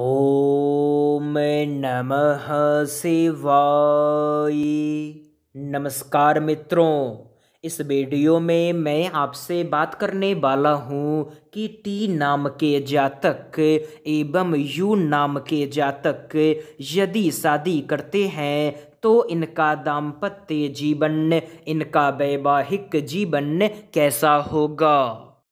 ओम नमः शिवाय नमस्कार मित्रों इस वीडियो में मैं आपसे बात करने वाला हूँ कि टी नाम के जातक एवं यू नाम के जातक यदि शादी करते हैं तो इनका दाम्पत्य जीवन इनका वैवाहिक जीवन कैसा होगा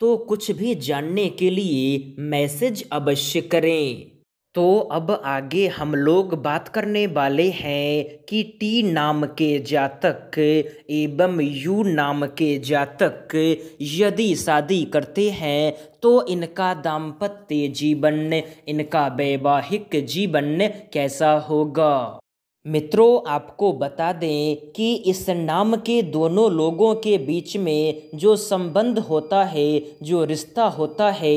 तो कुछ भी जानने के लिए मैसेज अवश्य करें तो अब आगे हम लोग बात करने वाले हैं कि टी नाम के जातक एवं यू नाम के जातक यदि शादी करते हैं तो इनका दाम्पत्य जीवन इनका वैवाहिक जीवन कैसा होगा मित्रों आपको बता दें कि इस नाम के दोनों लोगों के बीच में जो संबंध होता है जो रिश्ता होता है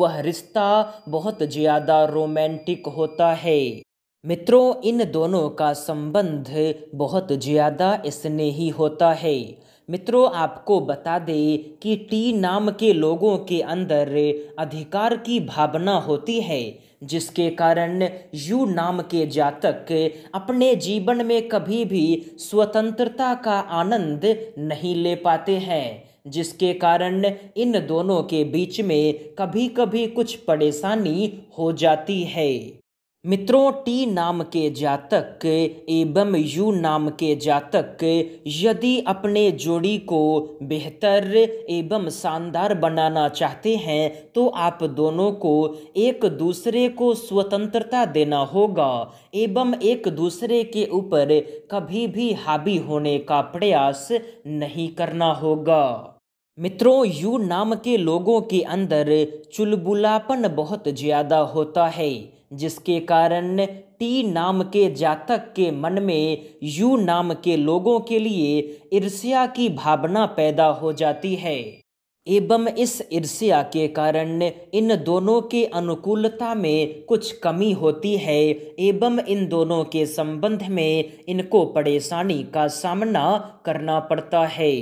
वह रिश्ता बहुत ज़्यादा रोमांटिक होता है मित्रों इन दोनों का संबंध बहुत ज़्यादा स्नेही होता है मित्रों आपको बता दें कि टी नाम के लोगों के अंदर अधिकार की भावना होती है जिसके कारण यू नाम के जातक अपने जीवन में कभी भी स्वतंत्रता का आनंद नहीं ले पाते हैं जिसके कारण इन दोनों के बीच में कभी कभी कुछ परेशानी हो जाती है मित्रों टी नाम के जातक एवं यू नाम के जातक यदि अपने जोड़ी को बेहतर एवं शानदार बनाना चाहते हैं तो आप दोनों को एक दूसरे को स्वतंत्रता देना होगा एवं एक दूसरे के ऊपर कभी भी हावी होने का प्रयास नहीं करना होगा मित्रों यू नाम के लोगों के अंदर चुलबुलापन बहुत ज़्यादा होता है जिसके कारण टी नाम के जातक के मन में यू नाम के लोगों के लिए ईर्ष्या की भावना पैदा हो जाती है एवं इस ईर्ष्या के कारण इन दोनों के अनुकूलता में कुछ कमी होती है एवं इन दोनों के संबंध में इनको परेशानी का सामना करना पड़ता है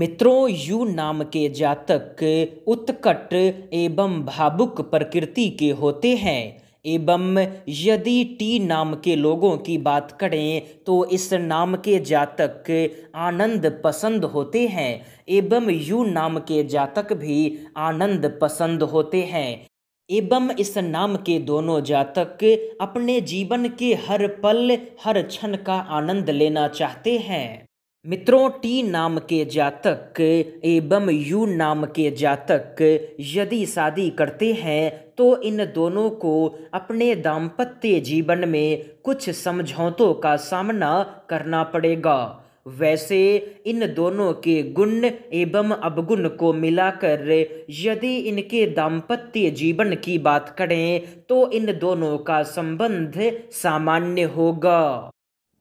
मित्रों यू नाम के जातक उत्कट एवं भावुक प्रकृति के होते हैं एवं यदि टी नाम के लोगों की बात करें तो इस नाम के जातक आनंद पसंद होते हैं एवं यू नाम के जातक भी आनंद पसंद होते हैं एवं इस नाम के दोनों जातक अपने जीवन के हर पल हर क्षण का आनंद लेना चाहते हैं मित्रों टी नाम के जातक एवं यू नाम के जातक यदि शादी करते हैं तो इन दोनों को अपने दाम्पत्य जीवन में कुछ समझौतों का सामना करना पड़ेगा वैसे इन दोनों के गुण एवं अवगुण को मिलाकर यदि इनके दाम्पत्य जीवन की बात करें तो इन दोनों का संबंध सामान्य होगा